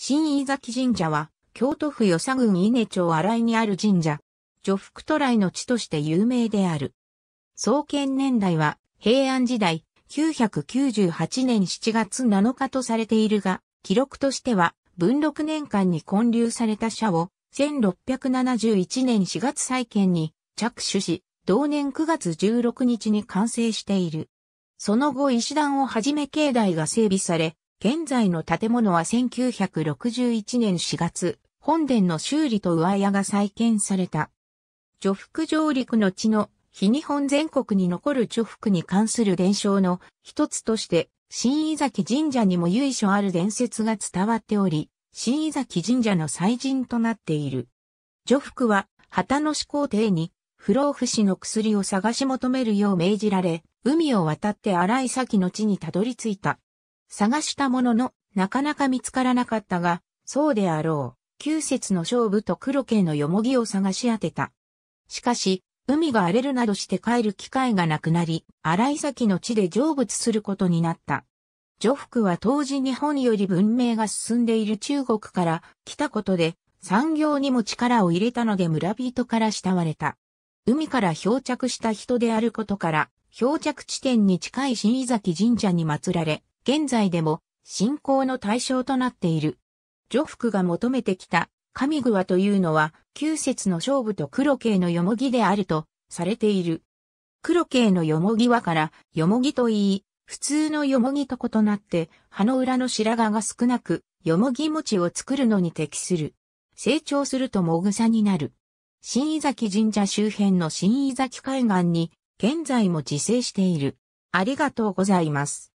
新井崎神社は、京都府与佐郡稲町荒井にある神社、女福渡来の地として有名である。創建年代は、平安時代、998年7月7日とされているが、記録としては、文禄年間に建立された社を、1671年4月再建に着手し、同年9月16日に完成している。その後石段をはじめ境内が整備され、現在の建物は1961年4月、本殿の修理と上屋が再建された。除福上陸の地の日日本全国に残る除福に関する伝承の一つとして、新井崎神社にも由緒ある伝説が伝わっており、新井崎神社の祭神となっている。除福は、旗の始皇帝に、不老不死の薬を探し求めるよう命じられ、海を渡って荒井崎の地にたどり着いた。探したものの、なかなか見つからなかったが、そうであろう。旧節の勝負と黒系のよもぎを探し当てた。しかし、海が荒れるなどして帰る機会がなくなり、荒井崎の地で成仏することになった。女福は当時日本より文明が進んでいる中国から来たことで、産業にも力を入れたので村人から慕われた。海から漂着した人であることから、漂着地点に近い新井崎神社に祀られ、現在でも信仰の対象となっている。女福が求めてきた神具はというのは、旧節の勝負と黒系のよもぎであるとされている。黒系のよもぎはからよもぎと言い、普通のよもぎと異なって葉の裏の白髪が少なく、よもぎ餅を作るのに適する。成長するともぐさになる。新井崎神社周辺の新井崎海岸に現在も自生している。ありがとうございます。